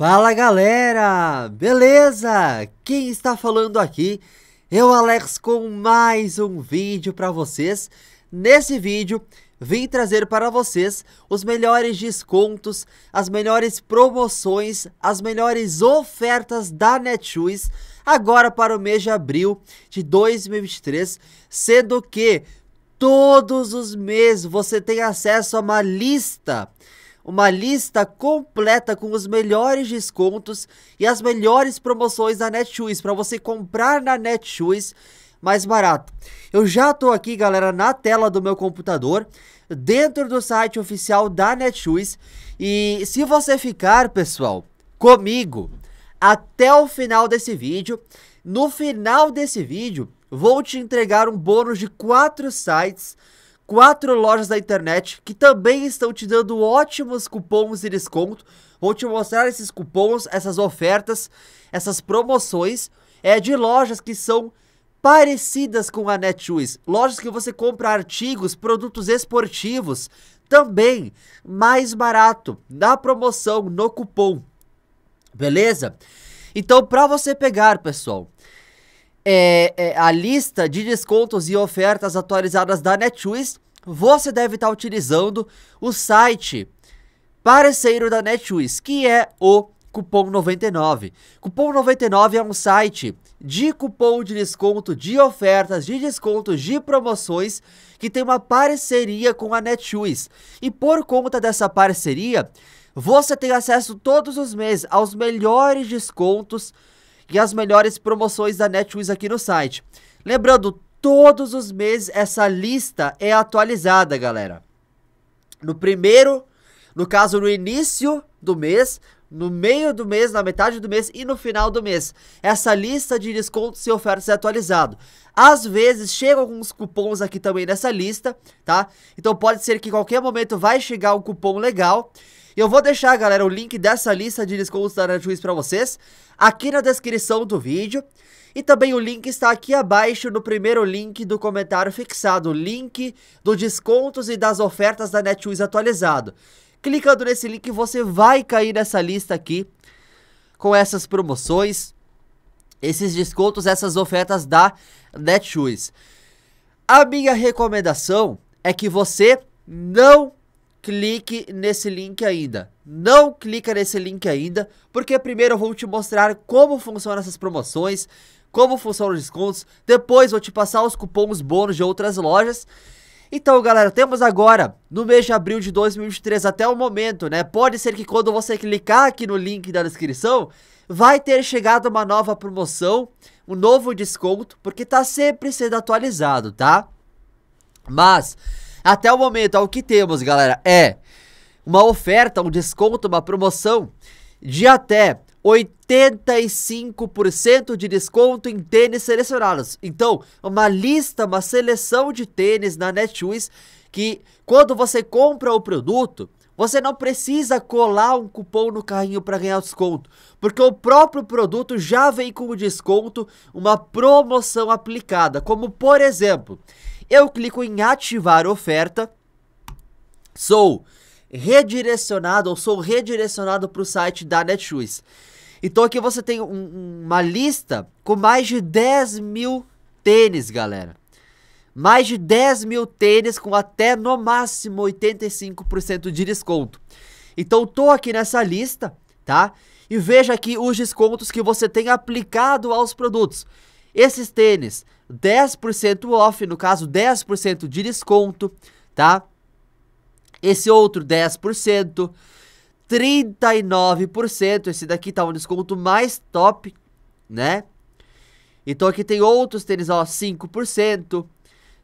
Fala galera, beleza? Quem está falando aqui? Eu, é Alex, com mais um vídeo para vocês. Nesse vídeo, vim trazer para vocês os melhores descontos, as melhores promoções, as melhores ofertas da Netshoes agora para o mês de abril de 2023, sendo que todos os meses você tem acesso a uma lista uma lista completa com os melhores descontos e as melhores promoções da Netshoes para você comprar na Netshoes mais barato. Eu já estou aqui, galera, na tela do meu computador, dentro do site oficial da Netshoes, e se você ficar, pessoal, comigo até o final desse vídeo, no final desse vídeo, vou te entregar um bônus de quatro sites quatro lojas da internet que também estão te dando ótimos cupons de desconto. Vou te mostrar esses cupons, essas ofertas, essas promoções é de lojas que são parecidas com a Netshoes, lojas que você compra artigos, produtos esportivos, também mais barato na promoção no cupom. Beleza? Então, para você pegar, pessoal, é, é, a lista de descontos e ofertas atualizadas da Netshoes, você deve estar utilizando o site parceiro da Netshoes, que é o Cupom 99. Cupom 99 é um site de cupom de desconto, de ofertas, de descontos, de promoções que tem uma parceria com a Netshoes. E por conta dessa parceria, você tem acesso todos os meses aos melhores descontos e às melhores promoções da Netshoes aqui no site. Lembrando, todos os meses essa lista é atualizada, galera. No primeiro, no caso, no início do mês, no meio do mês, na metade do mês e no final do mês. Essa lista de descontos e ofertas é atualizada. Às vezes chegam alguns cupons aqui também nessa lista, tá? Então pode ser que em qualquer momento vai chegar um cupom legal eu vou deixar, galera, o link dessa lista de descontos da Netshoes para vocês aqui na descrição do vídeo. E também o link está aqui abaixo no primeiro link do comentário fixado, link dos descontos e das ofertas da Netshoes atualizado. Clicando nesse link você vai cair nessa lista aqui com essas promoções, esses descontos, essas ofertas da Netshoes. A minha recomendação é que você não clique nesse link ainda. Não clica nesse link ainda, porque primeiro eu vou te mostrar como funcionam essas promoções, como funcionam os descontos, depois vou te passar os cupons bônus de outras lojas. Então, galera, temos agora, no mês de abril de 2023 até o momento, né? Pode ser que quando você clicar aqui no link da descrição, vai ter chegado uma nova promoção, um novo desconto, porque tá sempre sendo atualizado, tá? Mas até o momento, ó, é o que temos, galera, é uma oferta, um desconto, uma promoção de até 85% de desconto em tênis selecionados. Então, uma lista, uma seleção de tênis na Netshoes que quando você compra o produto, você não precisa colar um cupom no carrinho para ganhar desconto, porque o próprio produto já vem com o desconto, uma promoção aplicada, como por exemplo, eu clico em ativar oferta, sou redirecionado ou sou redirecionado para o site da Netshoes. Então aqui você tem um, uma lista com mais de 10 mil tênis, galera. Mais de 10 mil tênis com até no máximo 85% de desconto. Então tô aqui nessa lista, tá? E veja aqui os descontos que você tem aplicado aos produtos. Esses tênis 10% off, no caso 10% de desconto, tá? Esse outro 10%, 39%, esse daqui tá um desconto mais top, né? Então aqui tem outros tênis, ó, 5%,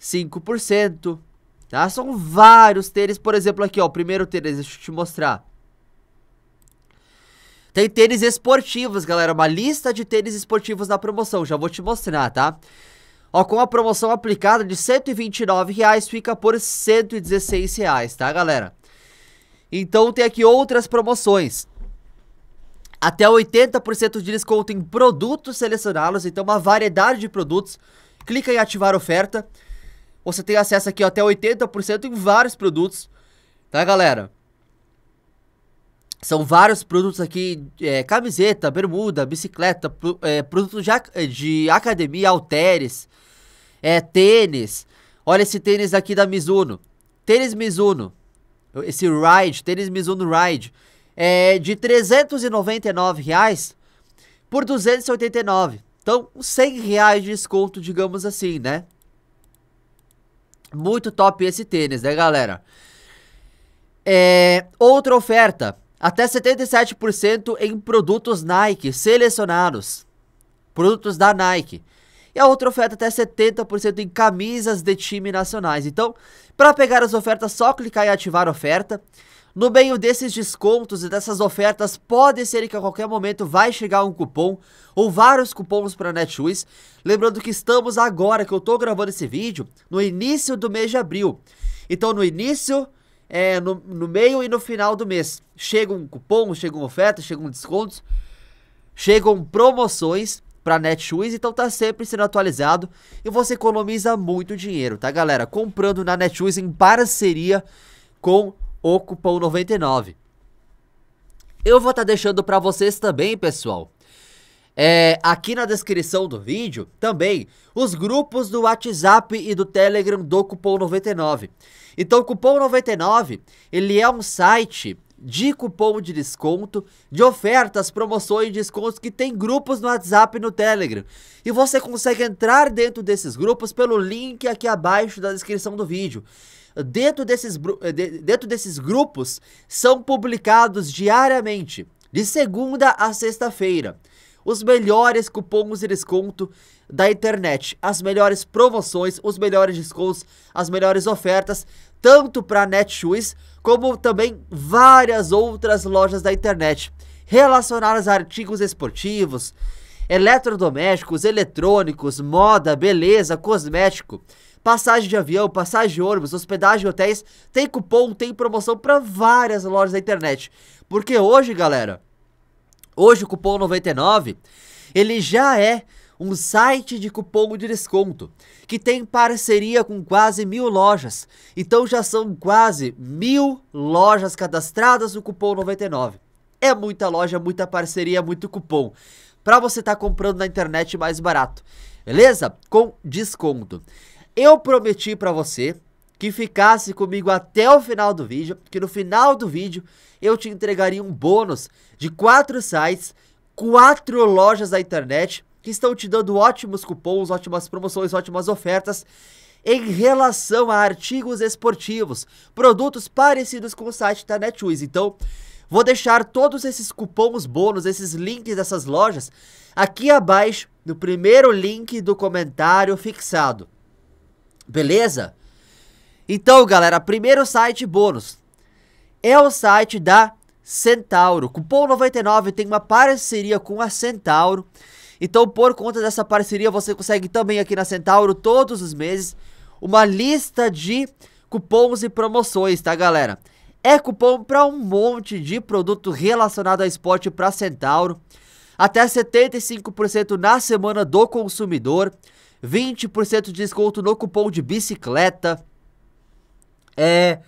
5%, tá? São vários tênis, por exemplo, aqui, ó, o primeiro tênis, deixa eu te mostrar. Tem tênis esportivos, galera, uma lista de tênis esportivos na promoção, já vou te mostrar, tá? Tá? Ó, com a promoção aplicada de R$ 129,00 fica por R$ 116,00, tá, galera? Então tem aqui outras promoções. Até 80% de desconto em produtos selecionados, então uma variedade de produtos. Clica em ativar oferta. Você tem acesso aqui ó, até 80% em vários produtos, tá, galera? São vários produtos aqui, é, camiseta, bermuda, bicicleta, pro, é, produtos de, de, academia, halteres, é, tênis. Olha esse tênis aqui da Mizuno. Tênis Mizuno. Esse Ride, tênis Mizuno Ride. É de 399 reais por 289. Então, 100 reais de desconto, digamos assim, né? Muito top esse tênis, né, galera? É, outra oferta até 77% em produtos Nike selecionados. Produtos da Nike. E a outra oferta até 70% em camisas de time nacionais. Então, para pegar as ofertas, só clicar em ativar oferta. No meio desses descontos e dessas ofertas, pode ser que a qualquer momento vai chegar um cupom ou vários cupons para Netshoes. Lembrando que estamos agora que eu estou gravando esse vídeo no início do mês de abril. Então, no início é, no, no meio e no final do mês. chegam um cupom, chegam ofertas, chegam descontos, chegam promoções para Netshoes, então tá sempre sendo atualizado e você economiza muito dinheiro, tá galera? Comprando na Netshoes em parceria com o cupom 99. Eu vou estar tá deixando para vocês também, pessoal. É, aqui na descrição do vídeo também os grupos do WhatsApp e do Telegram do cupom 99. Então o cupom 99, ele é um site de cupom de desconto, de ofertas, promoções e descontos que tem grupos no WhatsApp e no Telegram. E você consegue entrar dentro desses grupos pelo link aqui abaixo da descrição do vídeo. Dentro desses, eh, dentro desses grupos são publicados diariamente, de segunda a sexta-feira os melhores cupons de desconto da internet, as melhores promoções, os melhores descontos, as melhores ofertas, tanto para Netshoes como também várias outras lojas da internet relacionadas a artigos esportivos, eletrodomésticos, eletrônicos, moda, beleza, cosmético, passagem de avião, passagem de ônibus, hospedagem de hotéis, tem cupom, tem promoção para várias lojas da internet. Porque hoje, galera, Hoje o cupom 99, ele já é um site de cupom de desconto, que tem parceria com quase mil lojas. Então já são quase mil lojas cadastradas no cupom 99. É muita loja, muita parceria, muito cupom. Para você estar tá comprando na internet mais barato. Beleza? Com desconto. Eu prometi para você que ficasse comigo até o final do vídeo, que no final do vídeo eu te entregaria um bônus de quatro sites, quatro lojas da internet que estão te dando ótimos cupons, ótimas promoções, ótimas ofertas em relação a artigos esportivos, produtos parecidos com o site da Netshoes. Então, vou deixar todos esses cupons bônus, esses links dessas lojas aqui abaixo no primeiro link do comentário fixado. Beleza? Então, galera, primeiro site bônus é o site da Centauro. Cupom 99 tem uma parceria com a Centauro. Então, por conta dessa parceria, você consegue também aqui na Centauro todos os meses uma lista de cupons e promoções, tá, galera? É cupom para um monte de produto relacionado a esporte para Centauro. Até 75% na semana do consumidor, 20% de desconto no cupom de bicicleta, é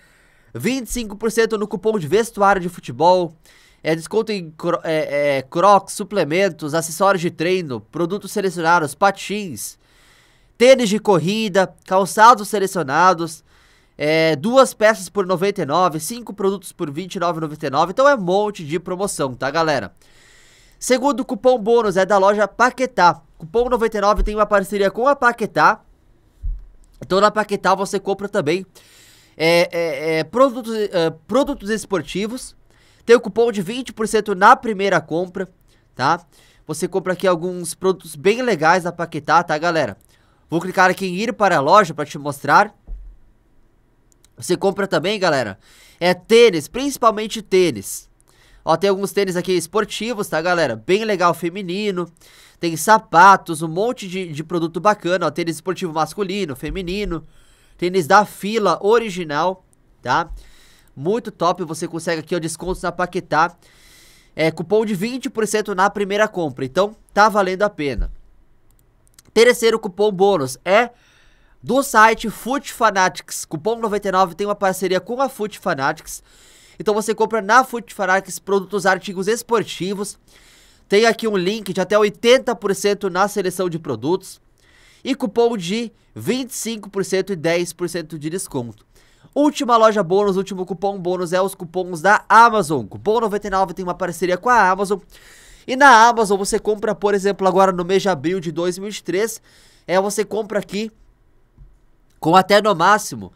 25% no cupom de vestuário de futebol. É desconto em cro é, é, crocs, suplementos, acessórios de treino, produtos selecionados, patins, tênis de corrida, calçados selecionados, é, duas peças por 99, cinco produtos por 29,99. Então é um monte de promoção, tá, galera? Segundo cupom bônus é da loja Paquetá. Cupom 99 tem uma parceria com a Paquetá. Então na Paquetá você compra também é, é, é, produtos, é, produtos esportivos. Tem o cupom de 20% na primeira compra, tá? Você compra aqui alguns produtos bem legais da Paquetá, tá, galera? Vou clicar aqui em ir para a loja para te mostrar. Você compra também, galera, é tênis, principalmente tênis. Ó, tem alguns tênis aqui esportivos, tá, galera? Bem legal, feminino. Tem sapatos, um monte de, de produto bacana, ó, tênis esportivo masculino, feminino. Tênis da fila original, tá? Muito top, você consegue aqui, o desconto na Paquetá. É, cupom de 20% na primeira compra, então tá valendo a pena. Terceiro cupom bônus é do site Foot Fanatics. Cupom 99 tem uma parceria com a Foot Fanatics. Então você compra na Foot Fanatics produtos, artigos esportivos. Tem aqui um link de até 80% na seleção de produtos e cupom de 25% e 10% de desconto. Última loja bônus, último cupom bônus é os cupons da Amazon. Cupom 99 tem uma parceria com a Amazon. E na Amazon você compra, por exemplo, agora no mês de abril de 2023, é você compra aqui com até no máximo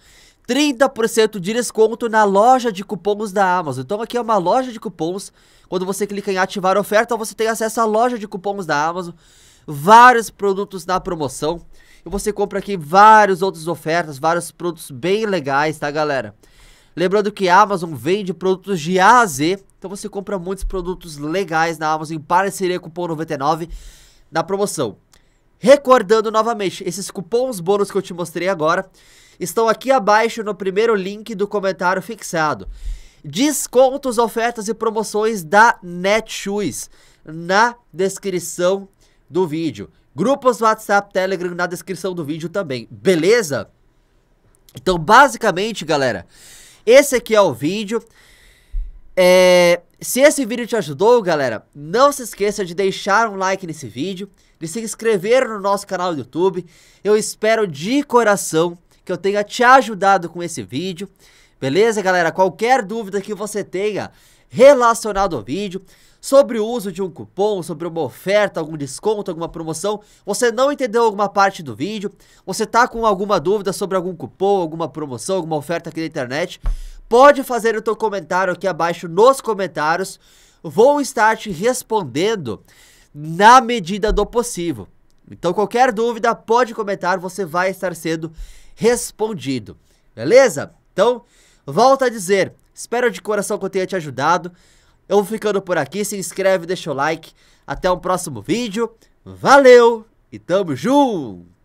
30% de desconto na loja de cupons da Amazon. Então aqui é uma loja de cupons. Quando você clica em ativar oferta, você tem acesso à loja de cupons da Amazon vários produtos na promoção. E você compra aqui várias outras ofertas, vários produtos bem legais, tá galera? Lembrando que a Amazon vende produtos de A a Z, então você compra muitos produtos legais na Amazon em parceria com o Pão 99 na promoção. Recordando novamente, esses cupons bônus que eu te mostrei agora estão aqui abaixo no primeiro link do comentário fixado. Descontos, ofertas e promoções da Netshoes na descrição do vídeo. Grupos WhatsApp, Telegram na descrição do vídeo também, beleza? Então, basicamente, galera, esse aqui é o vídeo. É... Se esse vídeo te ajudou, galera, não se esqueça de deixar um like nesse vídeo, de se inscrever no nosso canal do YouTube. Eu espero de coração que eu tenha te ajudado com esse vídeo. Beleza, galera? Qualquer dúvida que você tenha, relacionado ao vídeo, sobre o uso de um cupom, sobre uma oferta, algum desconto, alguma promoção, você não entendeu alguma parte do vídeo, você está com alguma dúvida sobre algum cupom, alguma promoção, alguma oferta aqui na internet, pode fazer o teu comentário aqui abaixo nos comentários, vou estar te respondendo na medida do possível. Então qualquer dúvida pode comentar, você vai estar sendo respondido. Beleza? Então, volta a dizer, Espero de coração que eu tenha te ajudado. Eu vou ficando por aqui, se inscreve, deixa o like. Até o um próximo vídeo. Valeu e tamo junto!